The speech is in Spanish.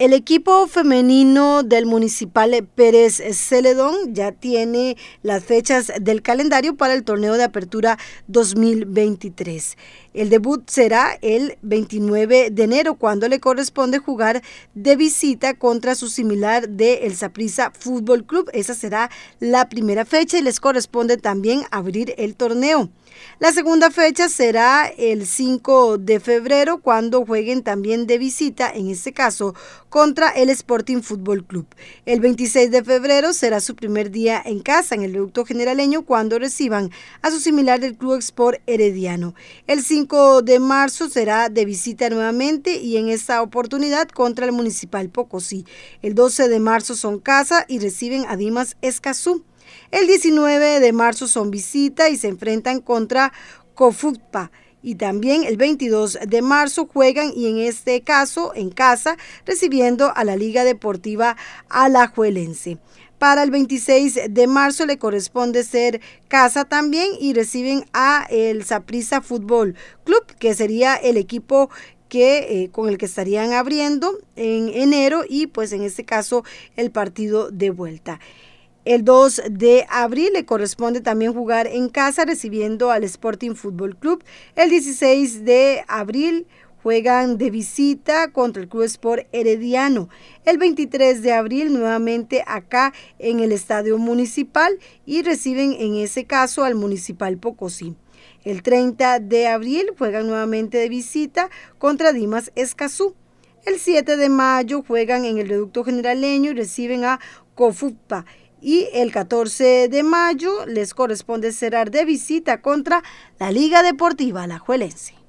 El equipo femenino del Municipal Pérez Celedón ya tiene las fechas del calendario para el torneo de apertura 2023. El debut será el 29 de enero, cuando le corresponde jugar de visita contra su similar de El Saprissa Fútbol Club. Esa será la primera fecha y les corresponde también abrir el torneo. La segunda fecha será el 5 de febrero, cuando jueguen también de visita, en este caso contra el Sporting Fútbol Club. El 26 de febrero será su primer día en casa en el reducto generaleño cuando reciban a su similar del Club Sport Herediano. El 5 de marzo será de visita nuevamente y en esta oportunidad contra el Municipal Pocosí. El 12 de marzo son casa y reciben a Dimas Escazú. El 19 de marzo son visita y se enfrentan contra Cofutpa y también el 22 de marzo juegan y en este caso en casa recibiendo a la Liga Deportiva Alajuelense. Para el 26 de marzo le corresponde ser casa también y reciben a el Saprissa Fútbol Club, que sería el equipo que eh, con el que estarían abriendo en enero y pues en este caso el partido de vuelta. El 2 de abril le corresponde también jugar en casa recibiendo al Sporting Fútbol Club. El 16 de abril juegan de visita contra el Club Sport Herediano. El 23 de abril nuevamente acá en el Estadio Municipal y reciben en ese caso al Municipal Pocosí. El 30 de abril juegan nuevamente de visita contra Dimas Escazú. El 7 de mayo juegan en el Reducto Generaleño y reciben a Cofupa y el 14 de mayo les corresponde cerrar de visita contra la Liga Deportiva Alajuelense.